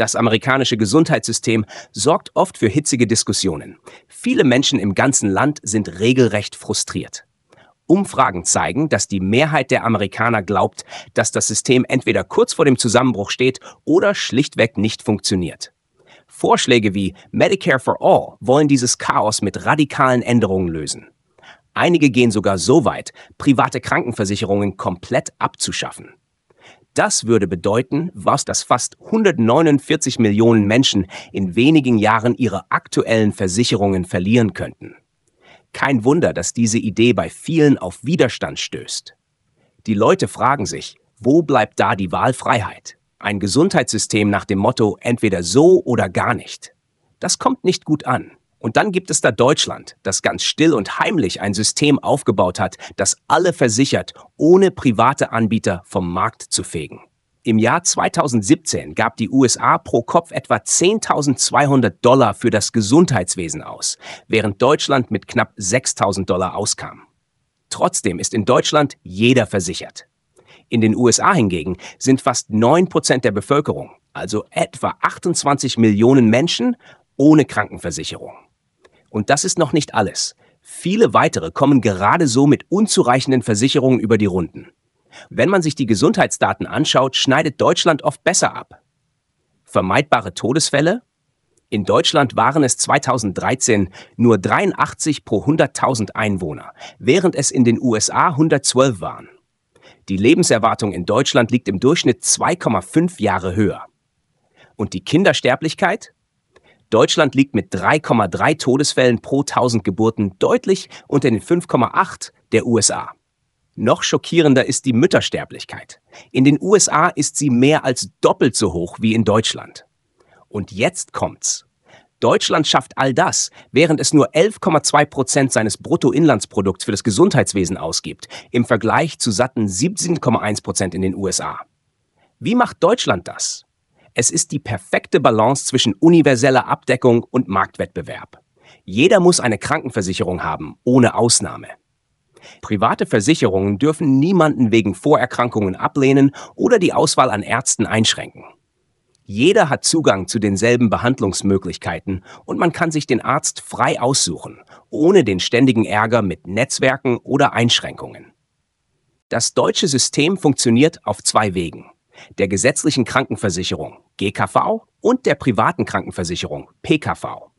Das amerikanische Gesundheitssystem sorgt oft für hitzige Diskussionen. Viele Menschen im ganzen Land sind regelrecht frustriert. Umfragen zeigen, dass die Mehrheit der Amerikaner glaubt, dass das System entweder kurz vor dem Zusammenbruch steht oder schlichtweg nicht funktioniert. Vorschläge wie Medicare for All wollen dieses Chaos mit radikalen Änderungen lösen. Einige gehen sogar so weit, private Krankenversicherungen komplett abzuschaffen. Das würde bedeuten, was dass fast 149 Millionen Menschen in wenigen Jahren ihre aktuellen Versicherungen verlieren könnten. Kein Wunder, dass diese Idee bei vielen auf Widerstand stößt. Die Leute fragen sich, wo bleibt da die Wahlfreiheit? Ein Gesundheitssystem nach dem Motto entweder so oder gar nicht. Das kommt nicht gut an. Und dann gibt es da Deutschland, das ganz still und heimlich ein System aufgebaut hat, das alle versichert, ohne private Anbieter vom Markt zu fegen. Im Jahr 2017 gab die USA pro Kopf etwa 10.200 Dollar für das Gesundheitswesen aus, während Deutschland mit knapp 6.000 Dollar auskam. Trotzdem ist in Deutschland jeder versichert. In den USA hingegen sind fast 9% der Bevölkerung, also etwa 28 Millionen Menschen, ohne Krankenversicherung. Und das ist noch nicht alles. Viele weitere kommen gerade so mit unzureichenden Versicherungen über die Runden. Wenn man sich die Gesundheitsdaten anschaut, schneidet Deutschland oft besser ab. Vermeidbare Todesfälle? In Deutschland waren es 2013 nur 83 pro 100.000 Einwohner, während es in den USA 112 waren. Die Lebenserwartung in Deutschland liegt im Durchschnitt 2,5 Jahre höher. Und die Kindersterblichkeit? Deutschland liegt mit 3,3 Todesfällen pro 1000 Geburten deutlich unter den 5,8 der USA. Noch schockierender ist die Müttersterblichkeit. In den USA ist sie mehr als doppelt so hoch wie in Deutschland. Und jetzt kommt's. Deutschland schafft all das, während es nur 11,2 Prozent seines Bruttoinlandsprodukts für das Gesundheitswesen ausgibt, im Vergleich zu satten 17,1 Prozent in den USA. Wie macht Deutschland das? Es ist die perfekte Balance zwischen universeller Abdeckung und Marktwettbewerb. Jeder muss eine Krankenversicherung haben, ohne Ausnahme. Private Versicherungen dürfen niemanden wegen Vorerkrankungen ablehnen oder die Auswahl an Ärzten einschränken. Jeder hat Zugang zu denselben Behandlungsmöglichkeiten und man kann sich den Arzt frei aussuchen, ohne den ständigen Ärger mit Netzwerken oder Einschränkungen. Das deutsche System funktioniert auf zwei Wegen der gesetzlichen Krankenversicherung GKV und der privaten Krankenversicherung PKV.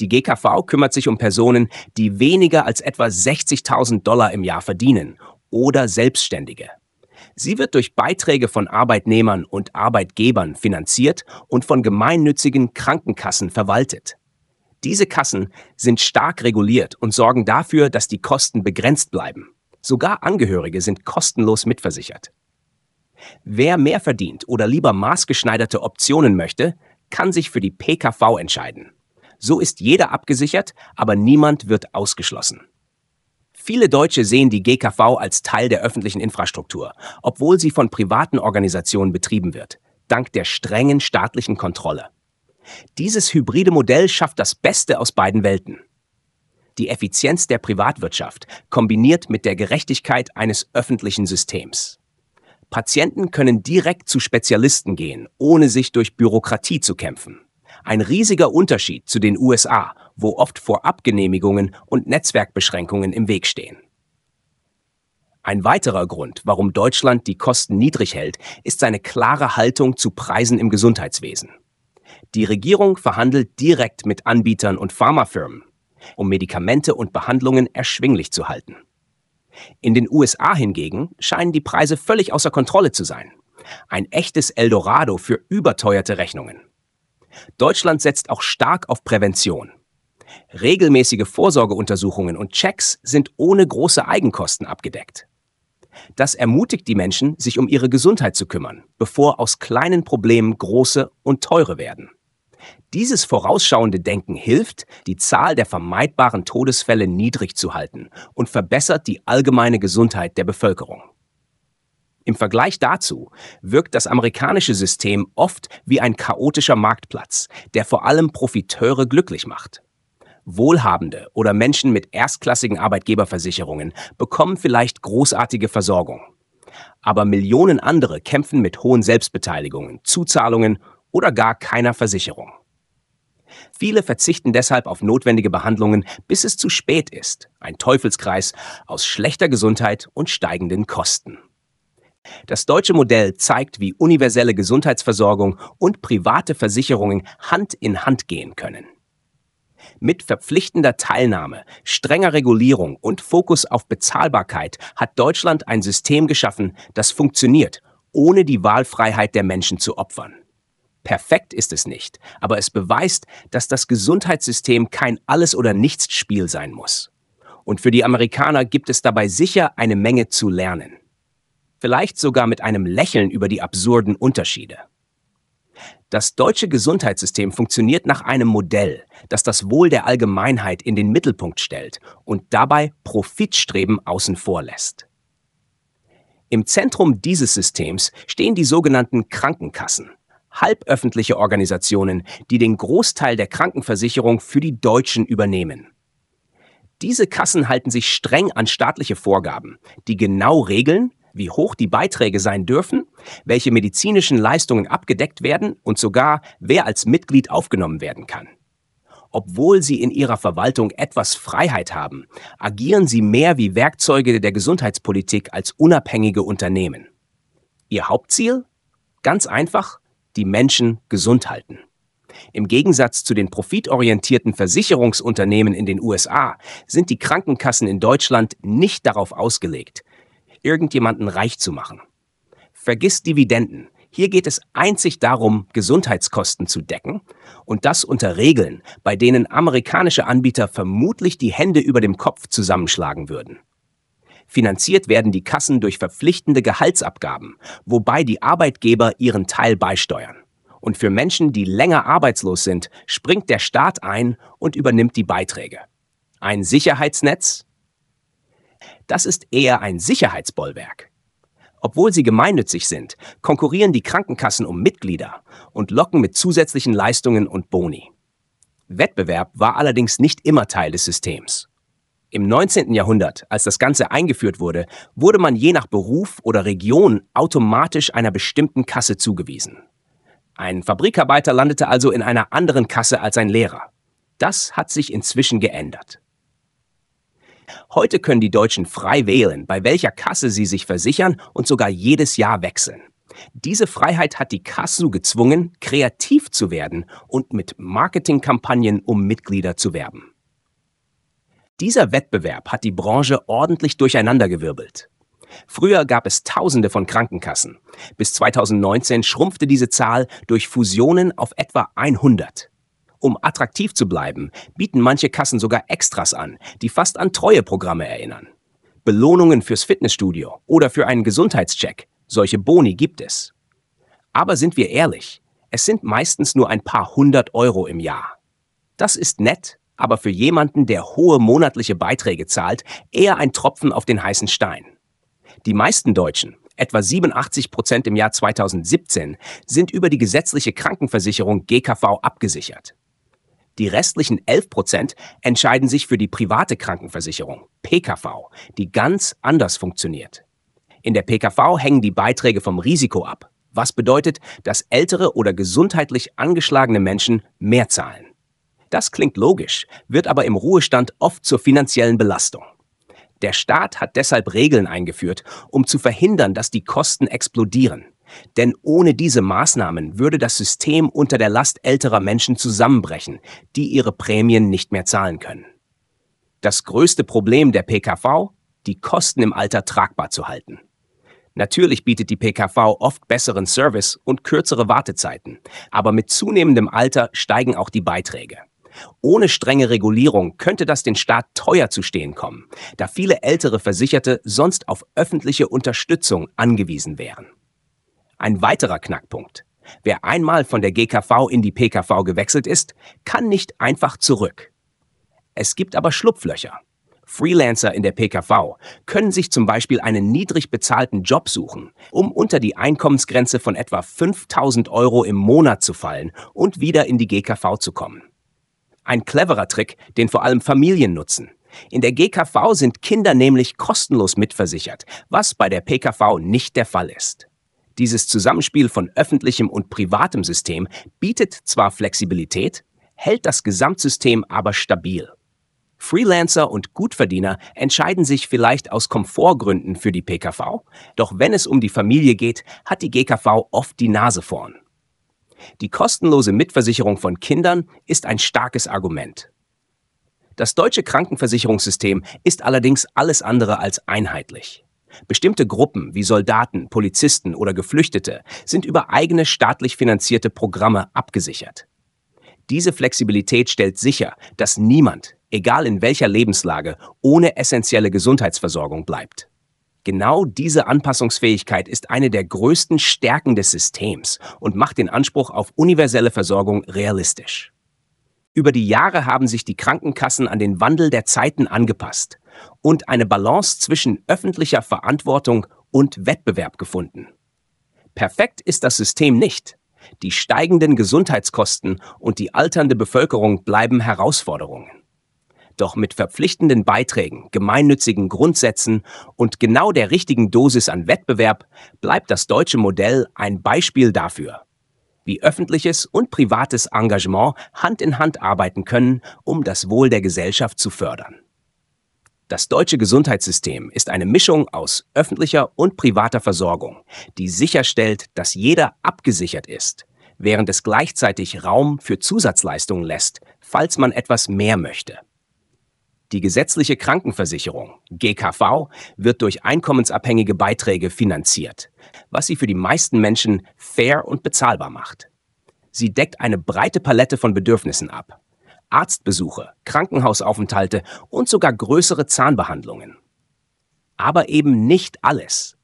Die GKV kümmert sich um Personen, die weniger als etwa 60.000 Dollar im Jahr verdienen oder Selbstständige. Sie wird durch Beiträge von Arbeitnehmern und Arbeitgebern finanziert und von gemeinnützigen Krankenkassen verwaltet. Diese Kassen sind stark reguliert und sorgen dafür, dass die Kosten begrenzt bleiben. Sogar Angehörige sind kostenlos mitversichert. Wer mehr verdient oder lieber maßgeschneiderte Optionen möchte, kann sich für die PKV entscheiden. So ist jeder abgesichert, aber niemand wird ausgeschlossen. Viele Deutsche sehen die GKV als Teil der öffentlichen Infrastruktur, obwohl sie von privaten Organisationen betrieben wird, dank der strengen staatlichen Kontrolle. Dieses hybride Modell schafft das Beste aus beiden Welten. Die Effizienz der Privatwirtschaft kombiniert mit der Gerechtigkeit eines öffentlichen Systems. Patienten können direkt zu Spezialisten gehen, ohne sich durch Bürokratie zu kämpfen. Ein riesiger Unterschied zu den USA, wo oft Vorabgenehmigungen und Netzwerkbeschränkungen im Weg stehen. Ein weiterer Grund, warum Deutschland die Kosten niedrig hält, ist seine klare Haltung zu Preisen im Gesundheitswesen. Die Regierung verhandelt direkt mit Anbietern und Pharmafirmen, um Medikamente und Behandlungen erschwinglich zu halten. In den USA hingegen scheinen die Preise völlig außer Kontrolle zu sein. Ein echtes Eldorado für überteuerte Rechnungen. Deutschland setzt auch stark auf Prävention. Regelmäßige Vorsorgeuntersuchungen und Checks sind ohne große Eigenkosten abgedeckt. Das ermutigt die Menschen, sich um ihre Gesundheit zu kümmern, bevor aus kleinen Problemen große und teure werden. Dieses vorausschauende Denken hilft, die Zahl der vermeidbaren Todesfälle niedrig zu halten und verbessert die allgemeine Gesundheit der Bevölkerung. Im Vergleich dazu wirkt das amerikanische System oft wie ein chaotischer Marktplatz, der vor allem Profiteure glücklich macht. Wohlhabende oder Menschen mit erstklassigen Arbeitgeberversicherungen bekommen vielleicht großartige Versorgung. Aber Millionen andere kämpfen mit hohen Selbstbeteiligungen, Zuzahlungen oder gar keiner Versicherung. Viele verzichten deshalb auf notwendige Behandlungen, bis es zu spät ist. Ein Teufelskreis aus schlechter Gesundheit und steigenden Kosten. Das deutsche Modell zeigt, wie universelle Gesundheitsversorgung und private Versicherungen Hand in Hand gehen können. Mit verpflichtender Teilnahme, strenger Regulierung und Fokus auf Bezahlbarkeit hat Deutschland ein System geschaffen, das funktioniert, ohne die Wahlfreiheit der Menschen zu opfern. Perfekt ist es nicht, aber es beweist, dass das Gesundheitssystem kein Alles- oder Nichts-Spiel sein muss. Und für die Amerikaner gibt es dabei sicher eine Menge zu lernen. Vielleicht sogar mit einem Lächeln über die absurden Unterschiede. Das deutsche Gesundheitssystem funktioniert nach einem Modell, das das Wohl der Allgemeinheit in den Mittelpunkt stellt und dabei Profitstreben außen vor lässt. Im Zentrum dieses Systems stehen die sogenannten Krankenkassen, halböffentliche Organisationen, die den Großteil der Krankenversicherung für die Deutschen übernehmen. Diese Kassen halten sich streng an staatliche Vorgaben, die genau regeln, wie hoch die Beiträge sein dürfen, welche medizinischen Leistungen abgedeckt werden und sogar, wer als Mitglied aufgenommen werden kann. Obwohl sie in ihrer Verwaltung etwas Freiheit haben, agieren sie mehr wie Werkzeuge der Gesundheitspolitik als unabhängige Unternehmen. Ihr Hauptziel? Ganz einfach, die Menschen gesund halten. Im Gegensatz zu den profitorientierten Versicherungsunternehmen in den USA sind die Krankenkassen in Deutschland nicht darauf ausgelegt, irgendjemanden reich zu machen. Vergiss Dividenden. Hier geht es einzig darum, Gesundheitskosten zu decken und das unter Regeln, bei denen amerikanische Anbieter vermutlich die Hände über dem Kopf zusammenschlagen würden. Finanziert werden die Kassen durch verpflichtende Gehaltsabgaben, wobei die Arbeitgeber ihren Teil beisteuern. Und für Menschen, die länger arbeitslos sind, springt der Staat ein und übernimmt die Beiträge. Ein Sicherheitsnetz? Das ist eher ein Sicherheitsbollwerk. Obwohl sie gemeinnützig sind, konkurrieren die Krankenkassen um Mitglieder und locken mit zusätzlichen Leistungen und Boni. Wettbewerb war allerdings nicht immer Teil des Systems. Im 19. Jahrhundert, als das Ganze eingeführt wurde, wurde man je nach Beruf oder Region automatisch einer bestimmten Kasse zugewiesen. Ein Fabrikarbeiter landete also in einer anderen Kasse als ein Lehrer. Das hat sich inzwischen geändert. Heute können die Deutschen frei wählen, bei welcher Kasse sie sich versichern und sogar jedes Jahr wechseln. Diese Freiheit hat die Kassu gezwungen, kreativ zu werden und mit Marketingkampagnen um Mitglieder zu werben. Dieser Wettbewerb hat die Branche ordentlich durcheinandergewirbelt. Früher gab es Tausende von Krankenkassen. Bis 2019 schrumpfte diese Zahl durch Fusionen auf etwa 100. Um attraktiv zu bleiben, bieten manche Kassen sogar Extras an, die fast an Treueprogramme erinnern. Belohnungen fürs Fitnessstudio oder für einen Gesundheitscheck. Solche Boni gibt es. Aber sind wir ehrlich, es sind meistens nur ein paar hundert Euro im Jahr. Das ist nett, aber für jemanden, der hohe monatliche Beiträge zahlt, eher ein Tropfen auf den heißen Stein. Die meisten Deutschen, etwa 87 Prozent im Jahr 2017, sind über die gesetzliche Krankenversicherung GKV abgesichert. Die restlichen 11 Prozent entscheiden sich für die private Krankenversicherung, PKV, die ganz anders funktioniert. In der PKV hängen die Beiträge vom Risiko ab, was bedeutet, dass ältere oder gesundheitlich angeschlagene Menschen mehr zahlen. Das klingt logisch, wird aber im Ruhestand oft zur finanziellen Belastung. Der Staat hat deshalb Regeln eingeführt, um zu verhindern, dass die Kosten explodieren. Denn ohne diese Maßnahmen würde das System unter der Last älterer Menschen zusammenbrechen, die ihre Prämien nicht mehr zahlen können. Das größte Problem der PKV, die Kosten im Alter tragbar zu halten. Natürlich bietet die PKV oft besseren Service und kürzere Wartezeiten, aber mit zunehmendem Alter steigen auch die Beiträge. Ohne strenge Regulierung könnte das den Staat teuer zu stehen kommen, da viele ältere Versicherte sonst auf öffentliche Unterstützung angewiesen wären. Ein weiterer Knackpunkt. Wer einmal von der GKV in die PKV gewechselt ist, kann nicht einfach zurück. Es gibt aber Schlupflöcher. Freelancer in der PKV können sich zum Beispiel einen niedrig bezahlten Job suchen, um unter die Einkommensgrenze von etwa 5000 Euro im Monat zu fallen und wieder in die GKV zu kommen. Ein cleverer Trick, den vor allem Familien nutzen. In der GKV sind Kinder nämlich kostenlos mitversichert, was bei der PKV nicht der Fall ist. Dieses Zusammenspiel von öffentlichem und privatem System bietet zwar Flexibilität, hält das Gesamtsystem aber stabil. Freelancer und Gutverdiener entscheiden sich vielleicht aus Komfortgründen für die PKV, doch wenn es um die Familie geht, hat die GKV oft die Nase vorn. Die kostenlose Mitversicherung von Kindern ist ein starkes Argument. Das deutsche Krankenversicherungssystem ist allerdings alles andere als einheitlich. Bestimmte Gruppen wie Soldaten, Polizisten oder Geflüchtete sind über eigene staatlich finanzierte Programme abgesichert. Diese Flexibilität stellt sicher, dass niemand, egal in welcher Lebenslage, ohne essentielle Gesundheitsversorgung bleibt. Genau diese Anpassungsfähigkeit ist eine der größten Stärken des Systems und macht den Anspruch auf universelle Versorgung realistisch. Über die Jahre haben sich die Krankenkassen an den Wandel der Zeiten angepasst und eine Balance zwischen öffentlicher Verantwortung und Wettbewerb gefunden. Perfekt ist das System nicht. Die steigenden Gesundheitskosten und die alternde Bevölkerung bleiben Herausforderungen. Doch mit verpflichtenden Beiträgen, gemeinnützigen Grundsätzen und genau der richtigen Dosis an Wettbewerb bleibt das deutsche Modell ein Beispiel dafür, wie öffentliches und privates Engagement Hand in Hand arbeiten können, um das Wohl der Gesellschaft zu fördern. Das deutsche Gesundheitssystem ist eine Mischung aus öffentlicher und privater Versorgung, die sicherstellt, dass jeder abgesichert ist, während es gleichzeitig Raum für Zusatzleistungen lässt, falls man etwas mehr möchte. Die gesetzliche Krankenversicherung GKV wird durch einkommensabhängige Beiträge finanziert, was sie für die meisten Menschen fair und bezahlbar macht. Sie deckt eine breite Palette von Bedürfnissen ab. Arztbesuche, Krankenhausaufenthalte und sogar größere Zahnbehandlungen. Aber eben nicht alles.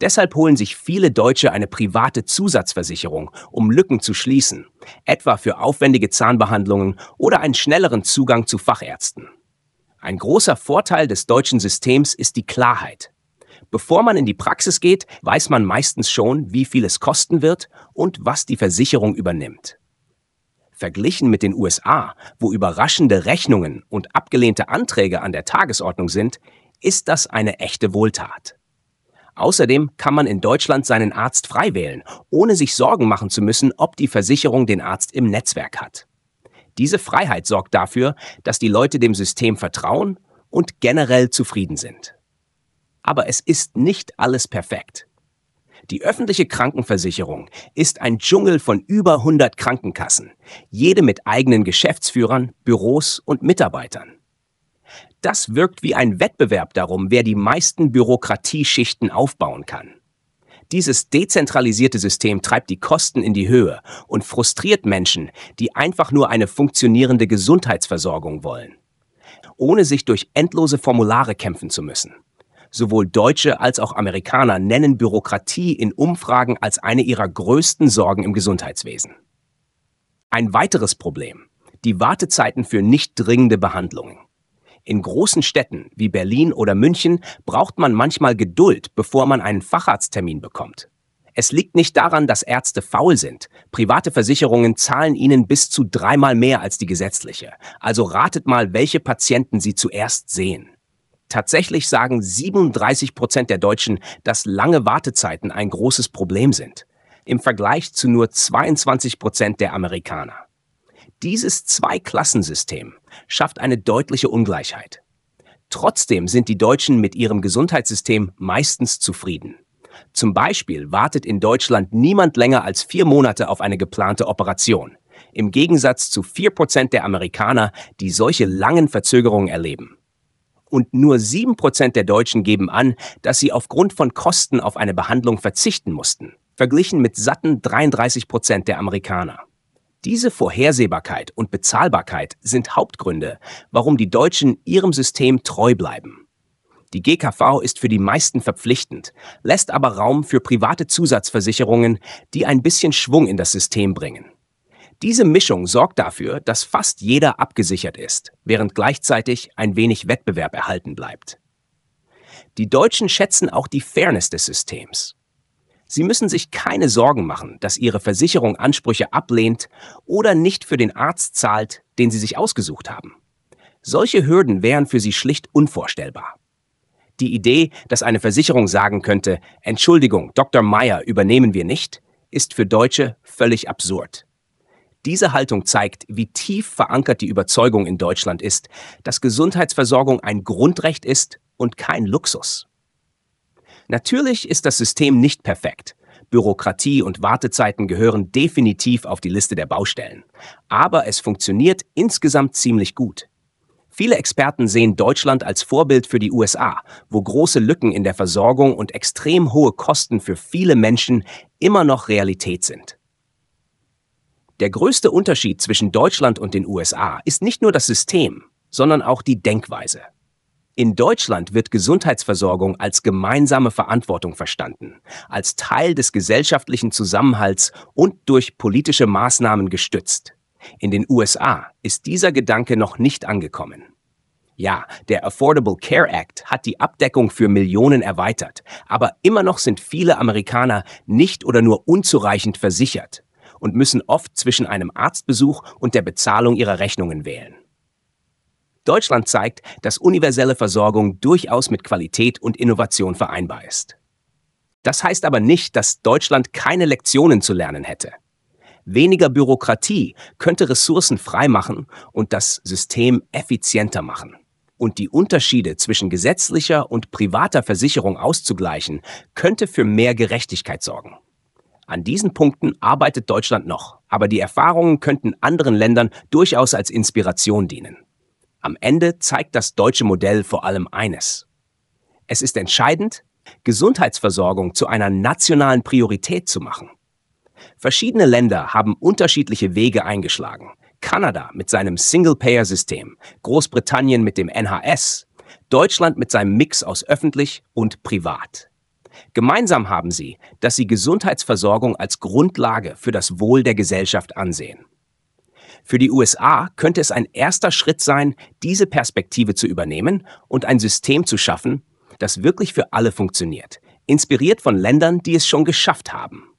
Deshalb holen sich viele Deutsche eine private Zusatzversicherung, um Lücken zu schließen, etwa für aufwendige Zahnbehandlungen oder einen schnelleren Zugang zu Fachärzten. Ein großer Vorteil des deutschen Systems ist die Klarheit. Bevor man in die Praxis geht, weiß man meistens schon, wie viel es kosten wird und was die Versicherung übernimmt. Verglichen mit den USA, wo überraschende Rechnungen und abgelehnte Anträge an der Tagesordnung sind, ist das eine echte Wohltat. Außerdem kann man in Deutschland seinen Arzt frei wählen, ohne sich Sorgen machen zu müssen, ob die Versicherung den Arzt im Netzwerk hat. Diese Freiheit sorgt dafür, dass die Leute dem System vertrauen und generell zufrieden sind. Aber es ist nicht alles perfekt. Die öffentliche Krankenversicherung ist ein Dschungel von über 100 Krankenkassen, jede mit eigenen Geschäftsführern, Büros und Mitarbeitern. Das wirkt wie ein Wettbewerb darum, wer die meisten Bürokratieschichten aufbauen kann. Dieses dezentralisierte System treibt die Kosten in die Höhe und frustriert Menschen, die einfach nur eine funktionierende Gesundheitsversorgung wollen, ohne sich durch endlose Formulare kämpfen zu müssen. Sowohl Deutsche als auch Amerikaner nennen Bürokratie in Umfragen als eine ihrer größten Sorgen im Gesundheitswesen. Ein weiteres Problem die Wartezeiten für nicht dringende Behandlungen. In großen Städten wie Berlin oder München braucht man manchmal Geduld, bevor man einen Facharzttermin bekommt. Es liegt nicht daran, dass Ärzte faul sind. Private Versicherungen zahlen ihnen bis zu dreimal mehr als die gesetzliche. Also ratet mal, welche Patienten sie zuerst sehen. Tatsächlich sagen 37 Prozent der Deutschen, dass lange Wartezeiten ein großes Problem sind. Im Vergleich zu nur 22 Prozent der Amerikaner. Dieses Zweiklassensystem schafft eine deutliche Ungleichheit. Trotzdem sind die Deutschen mit ihrem Gesundheitssystem meistens zufrieden. Zum Beispiel wartet in Deutschland niemand länger als vier Monate auf eine geplante Operation. Im Gegensatz zu vier Prozent der Amerikaner, die solche langen Verzögerungen erleben. Und nur sieben Prozent der Deutschen geben an, dass sie aufgrund von Kosten auf eine Behandlung verzichten mussten, verglichen mit satten 33% Prozent der Amerikaner. Diese Vorhersehbarkeit und Bezahlbarkeit sind Hauptgründe, warum die Deutschen ihrem System treu bleiben. Die GKV ist für die meisten verpflichtend, lässt aber Raum für private Zusatzversicherungen, die ein bisschen Schwung in das System bringen. Diese Mischung sorgt dafür, dass fast jeder abgesichert ist, während gleichzeitig ein wenig Wettbewerb erhalten bleibt. Die Deutschen schätzen auch die Fairness des Systems. Sie müssen sich keine Sorgen machen, dass Ihre Versicherung Ansprüche ablehnt oder nicht für den Arzt zahlt, den Sie sich ausgesucht haben. Solche Hürden wären für Sie schlicht unvorstellbar. Die Idee, dass eine Versicherung sagen könnte, Entschuldigung, Dr. Meyer übernehmen wir nicht, ist für Deutsche völlig absurd. Diese Haltung zeigt, wie tief verankert die Überzeugung in Deutschland ist, dass Gesundheitsversorgung ein Grundrecht ist und kein Luxus. Natürlich ist das System nicht perfekt. Bürokratie und Wartezeiten gehören definitiv auf die Liste der Baustellen. Aber es funktioniert insgesamt ziemlich gut. Viele Experten sehen Deutschland als Vorbild für die USA, wo große Lücken in der Versorgung und extrem hohe Kosten für viele Menschen immer noch Realität sind. Der größte Unterschied zwischen Deutschland und den USA ist nicht nur das System, sondern auch die Denkweise. In Deutschland wird Gesundheitsversorgung als gemeinsame Verantwortung verstanden, als Teil des gesellschaftlichen Zusammenhalts und durch politische Maßnahmen gestützt. In den USA ist dieser Gedanke noch nicht angekommen. Ja, der Affordable Care Act hat die Abdeckung für Millionen erweitert, aber immer noch sind viele Amerikaner nicht oder nur unzureichend versichert und müssen oft zwischen einem Arztbesuch und der Bezahlung ihrer Rechnungen wählen. Deutschland zeigt, dass universelle Versorgung durchaus mit Qualität und Innovation vereinbar ist. Das heißt aber nicht, dass Deutschland keine Lektionen zu lernen hätte. Weniger Bürokratie könnte Ressourcen freimachen und das System effizienter machen. Und die Unterschiede zwischen gesetzlicher und privater Versicherung auszugleichen, könnte für mehr Gerechtigkeit sorgen. An diesen Punkten arbeitet Deutschland noch, aber die Erfahrungen könnten anderen Ländern durchaus als Inspiration dienen. Am Ende zeigt das deutsche Modell vor allem eines. Es ist entscheidend, Gesundheitsversorgung zu einer nationalen Priorität zu machen. Verschiedene Länder haben unterschiedliche Wege eingeschlagen. Kanada mit seinem Single-Payer-System, Großbritannien mit dem NHS, Deutschland mit seinem Mix aus öffentlich und privat. Gemeinsam haben sie, dass sie Gesundheitsversorgung als Grundlage für das Wohl der Gesellschaft ansehen. Für die USA könnte es ein erster Schritt sein, diese Perspektive zu übernehmen und ein System zu schaffen, das wirklich für alle funktioniert, inspiriert von Ländern, die es schon geschafft haben.